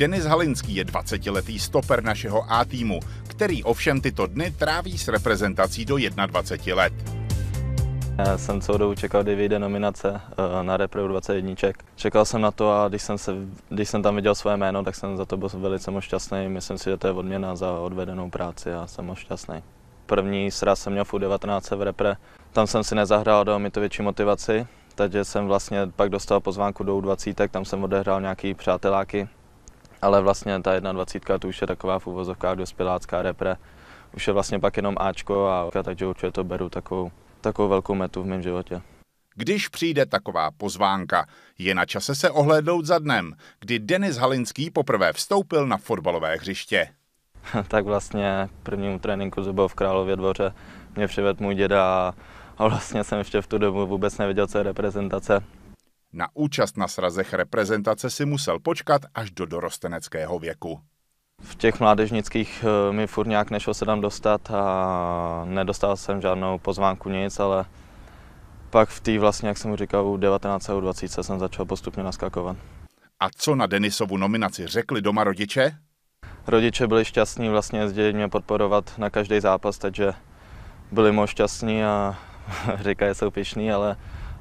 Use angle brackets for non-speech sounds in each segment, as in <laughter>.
Denis Halinský je 20-letý stoper našeho A týmu, který ovšem tyto dny tráví s reprezentací do 21 let. Já jsem celou dobu čekal, kdy vyjde nominace eh, na Repreu 21. Čekal jsem na to a když jsem, se, když jsem tam viděl své jméno, tak jsem za to byl velice moc šťastný. Myslím si, že to je odměna za odvedenou práci a jsem moc šťastný. První sraz jsem měl v 19 v Repre. Tam jsem si nezahrál, dal mi to větší motivaci, takže jsem vlastně pak dostal pozvánku do U20, tam jsem odehrál nějaký přáteláky ale vlastně ta 21, to už je taková v uvozovkách dospělácká repre. Už je vlastně pak jenom Ačko, a, takže určitě to beru takovou, takovou velkou metu v mém životě. Když přijde taková pozvánka, je na čase se ohlédnout za dnem, kdy Denis Halinský poprvé vstoupil na fotbalové hřiště. <laughs> tak vlastně prvnímu tréninku zubov v Králově dvoře, mě přivedl můj děda a vlastně jsem ještě v tu dobu vůbec nevěděl, co je reprezentace. Na účast na srazech reprezentace si musel počkat až do dorosteneckého věku. V těch mládežnických eh, mi furt nějak nešlo se tam dostat a nedostal jsem žádnou pozvánku nic, ale pak v té vlastně, jak jsem říkal, u 19 a u 20 jsem začal postupně naskakovat. A co na Denisovu nominaci řekli doma rodiče? Rodiče byli šťastní, vlastně jezdit mě podporovat na každý zápas, takže byli moc šťastní a <laughs> říkají, jsou pišní, ale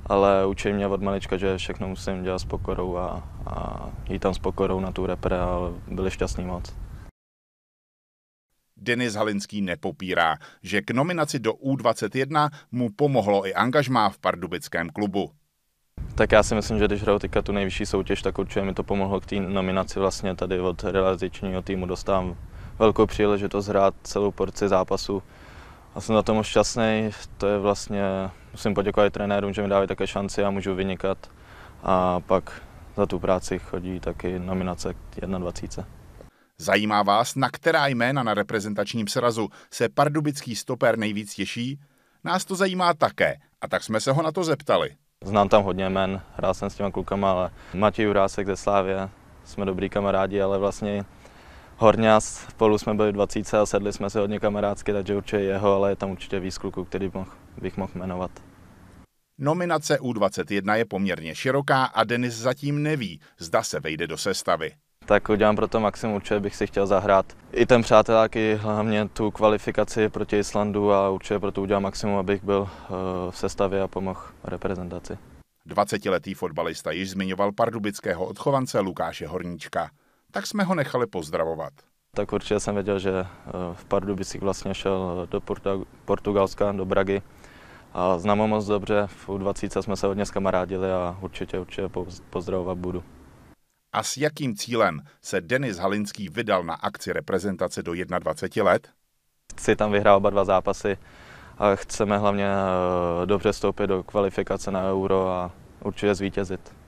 ale učí mě od malička, že všechno musím dělat s pokorou a, a jít tam s pokorou na tu repre a byli šťastní moc. Denis Halinský nepopírá, že k nominaci do U21 mu pomohlo i angažmá v pardubickém klubu. Tak já si myslím, že když hraju teďka tu nejvyšší soutěž, tak určitě mi to pomohlo k té nominaci vlastně tady od realizačního týmu dostám velkou příležitost hrát celou porci zápasu a jsem za to moc šťastný. To je vlastně, musím poděkovat trenérům, že mi dávají také šanci a můžu vynikat. A pak za tu práci chodí taky nominace 21. Zajímá vás, na která jména na reprezentačním srazu se pardubický stoper nejvíc těší? Nás to zajímá také a tak jsme se ho na to zeptali. Znám tam hodně jmen, hrál jsem s těma klukama, ale Matěj Jurásek ze Slávě, jsme dobrý kamarádi, ale vlastně Horňas, spolu jsme byli 20 a sedli jsme se hodně kamarádsky, takže určitě jeho, ale je tam určitě víc kluků, který moh, bych mohl jmenovat. Nominace U21 je poměrně široká a Denis zatím neví, zda se vejde do sestavy. Tak udělám pro to maximum, určitě bych si chtěl zahrát i ten přátelák, i hlavně tu kvalifikaci proti Islandu a určitě pro to udělám maximum, abych byl eh, v sestavě a pomohl reprezentaci. 20-letý fotbalista již zmiňoval pardubického odchovance Lukáše Horníčka tak jsme ho nechali pozdravovat. Tak určitě jsem věděl, že eh, v Pardubicích vlastně šel do Portugalska, do Bragy. A znám ho moc dobře, v 20 jsme se hodně kamarádili a určitě, určitě pozdravovat budu. A s jakým cílem se Denis Halinský vydal na akci reprezentace do 21 let? Chci tam vyhrát oba dva zápasy a chceme hlavně eh, dobře stoupit do kvalifikace na Euro a určitě zvítězit.